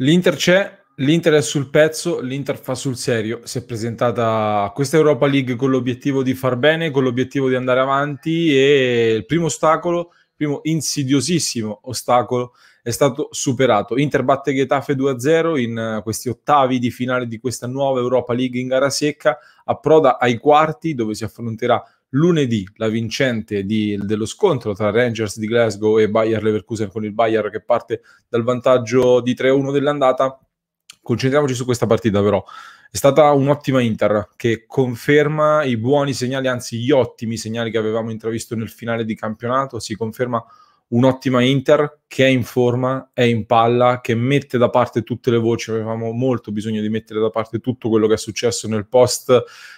L'Inter c'è, l'Inter è sul pezzo, l'Inter fa sul serio. Si è presentata a questa Europa League con l'obiettivo di far bene, con l'obiettivo di andare avanti e il primo ostacolo primo insidiosissimo ostacolo è stato superato. Inter batte Getafe 2-0 in eh, questi ottavi di finale di questa nuova Europa League in gara secca, approda ai quarti dove si affronterà lunedì la vincente di, dello scontro tra Rangers di Glasgow e Bayer Leverkusen con il Bayer che parte dal vantaggio di 3-1 dell'andata. Concentriamoci su questa partita però. È stata un'ottima Inter che conferma i buoni segnali, anzi gli ottimi segnali che avevamo intravisto nel finale di campionato, si conferma un'ottima Inter che è in forma, è in palla, che mette da parte tutte le voci, avevamo molto bisogno di mettere da parte tutto quello che è successo nel post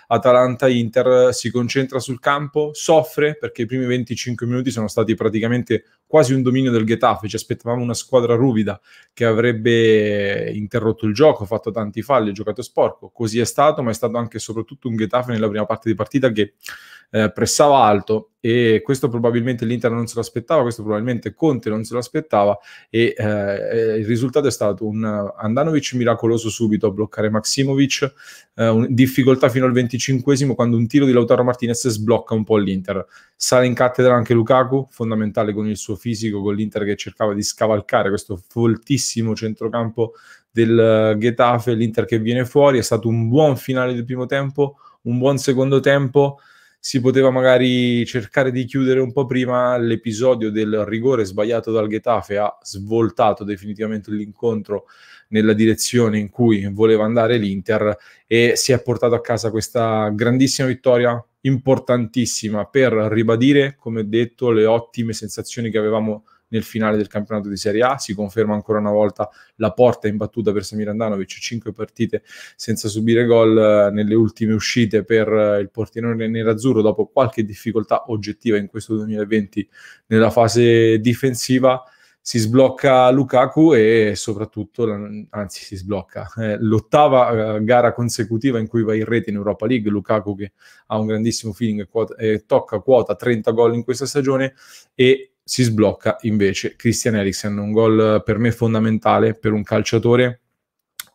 Atalanta-Inter, si concentra sul campo, soffre perché i primi 25 minuti sono stati praticamente quasi un dominio del Getafe, ci aspettavamo una squadra ruvida che avrebbe interrotto il gioco, fatto tanti falli, giocato sporco, così è stato, ma è stato anche e soprattutto un Getafe nella prima parte di partita che eh, pressava alto e questo probabilmente l'Inter non se lo aspettava, questo probabilmente Conte non se lo aspettava e eh, il risultato è stato un Andanovic miracoloso subito a bloccare Maximovic, eh, difficoltà fino al 25 quando un tiro di Lautaro Martinez sblocca un po' l'Inter. Sale in cattedra anche Lukaku, fondamentale con il suo fisico con l'Inter che cercava di scavalcare questo foltissimo centrocampo del eh, Getafe, l'Inter che viene fuori, è stato un buon finale del primo tempo, un buon secondo tempo, si poteva magari cercare di chiudere un po' prima l'episodio del rigore sbagliato dal Getafe ha svoltato definitivamente l'incontro nella direzione in cui voleva andare l'Inter e si è portato a casa questa grandissima vittoria importantissima per ribadire, come detto, le ottime sensazioni che avevamo nel finale del campionato di Serie A. Si conferma ancora una volta la porta imbattuta per Samir Andanovic, 5 partite senza subire gol eh, nelle ultime uscite per eh, il portiere nerazzurro dopo qualche difficoltà oggettiva in questo 2020 nella fase difensiva si sblocca Lukaku e soprattutto, anzi si sblocca, eh, l'ottava eh, gara consecutiva in cui va in rete in Europa League, Lukaku che ha un grandissimo feeling, quota, eh, tocca quota 30 gol in questa stagione e si sblocca invece Christian Eriksen, un gol eh, per me fondamentale per un calciatore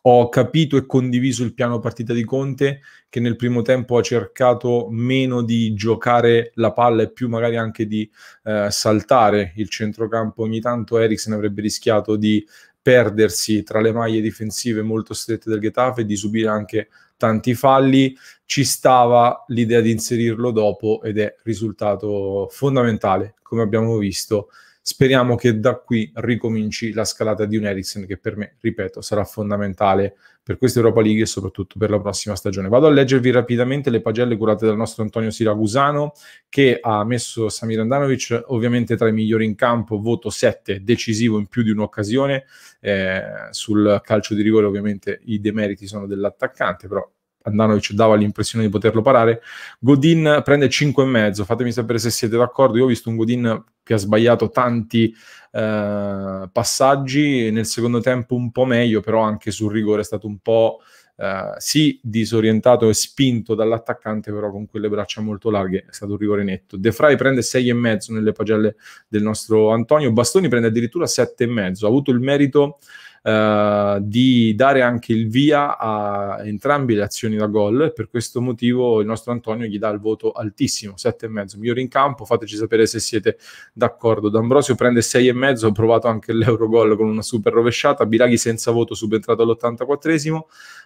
ho capito e condiviso il piano partita di Conte che nel primo tempo ha cercato meno di giocare la palla e più magari anche di eh, saltare il centrocampo. Ogni tanto Eriksen avrebbe rischiato di perdersi tra le maglie difensive molto strette del Getafe e di subire anche tanti falli. Ci stava l'idea di inserirlo dopo ed è risultato fondamentale, come abbiamo visto, Speriamo che da qui ricominci la scalata di un Eriksen che per me, ripeto, sarà fondamentale per questa Europa League e soprattutto per la prossima stagione. Vado a leggervi rapidamente le pagelle curate dal nostro Antonio Siracusano che ha messo Samir Andanovic ovviamente tra i migliori in campo, voto 7, decisivo in più di un'occasione. Eh, sul calcio di rigore ovviamente i demeriti sono dell'attaccante, però Andanovic dava l'impressione di poterlo parare. Godin prende 5,5. Fatemi sapere se siete d'accordo. Io ho visto un Godin che ha sbagliato tanti eh, passaggi. Nel secondo tempo un po' meglio, però anche sul rigore è stato un po'. Eh, sì, disorientato e spinto dall'attaccante, però con quelle braccia molto larghe è stato un rigore netto. De Frey prende 6,5 nelle pagelle del nostro Antonio. Bastoni prende addirittura 7,5. Ha avuto il merito eh, di dare anche il via a entrambe le azioni da gol. Per questo motivo il nostro Antonio gli dà il voto altissimo, 7,5. Migliore in campo, fateci sapere se siete d'accordo. D'Ambrosio prende 6,5, ho provato anche l'Eurogol con una super rovesciata. Biraghi senza voto, subentrato all'84esimo.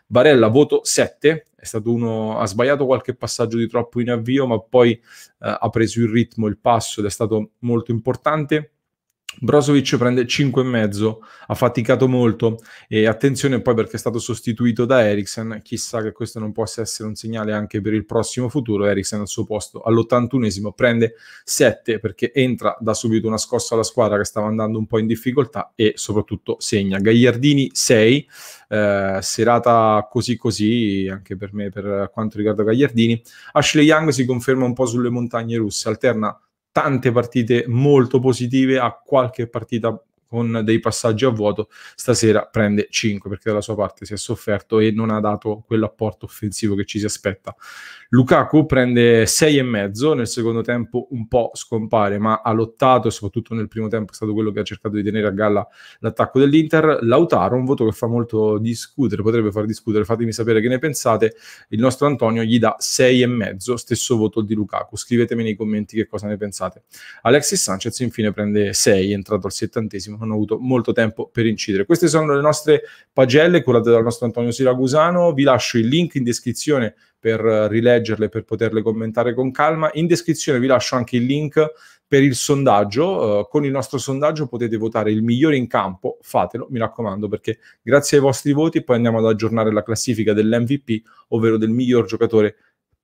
Barella voto 7, è stato uno, ha sbagliato qualche passaggio di troppo in avvio, ma poi eh, ha preso il ritmo, il passo ed è stato molto importante. Brozovic prende 5,5, ha faticato molto e attenzione poi perché è stato sostituito da Eriksen, chissà che questo non possa essere un segnale anche per il prossimo futuro, Eriksen al suo posto all'ottantunesimo prende 7 perché entra da subito una scossa alla squadra che stava andando un po' in difficoltà e soprattutto segna. Gagliardini 6, eh, serata così così anche per me per quanto riguarda Gagliardini. Ashley Young si conferma un po' sulle montagne russe, alterna tante partite molto positive a qualche partita con dei passaggi a vuoto, stasera prende 5 perché dalla sua parte si è sofferto e non ha dato quell'apporto offensivo che ci si aspetta. Lukaku prende 6,5 nel secondo tempo un po' scompare, ma ha lottato e soprattutto nel primo tempo è stato quello che ha cercato di tenere a galla l'attacco dell'Inter. Lautaro, un voto che fa molto discutere, potrebbe far discutere, fatemi sapere che ne pensate. Il nostro Antonio gli dà 6,5, stesso voto di Lukaku. Scrivetemi nei commenti che cosa ne pensate. Alexis Sanchez infine prende 6, è entrato al settantesimo non hanno avuto molto tempo per incidere. Queste sono le nostre pagelle curate dal nostro Antonio Siracusano, vi lascio il link in descrizione per eh, rileggerle, per poterle commentare con calma. In descrizione vi lascio anche il link per il sondaggio. Uh, con il nostro sondaggio potete votare il migliore in campo, fatelo, mi raccomando, perché grazie ai vostri voti poi andiamo ad aggiornare la classifica dell'MVP, ovvero del miglior giocatore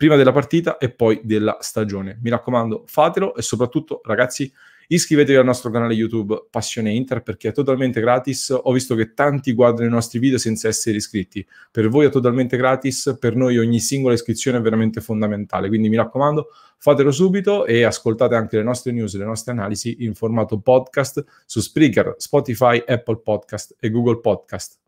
prima della partita e poi della stagione. Mi raccomando, fatelo e soprattutto, ragazzi, iscrivetevi al nostro canale YouTube Passione Inter perché è totalmente gratis. Ho visto che tanti guardano i nostri video senza essere iscritti. Per voi è totalmente gratis, per noi ogni singola iscrizione è veramente fondamentale. Quindi mi raccomando, fatelo subito e ascoltate anche le nostre news, le nostre analisi in formato podcast su Spreaker, Spotify, Apple Podcast e Google Podcast.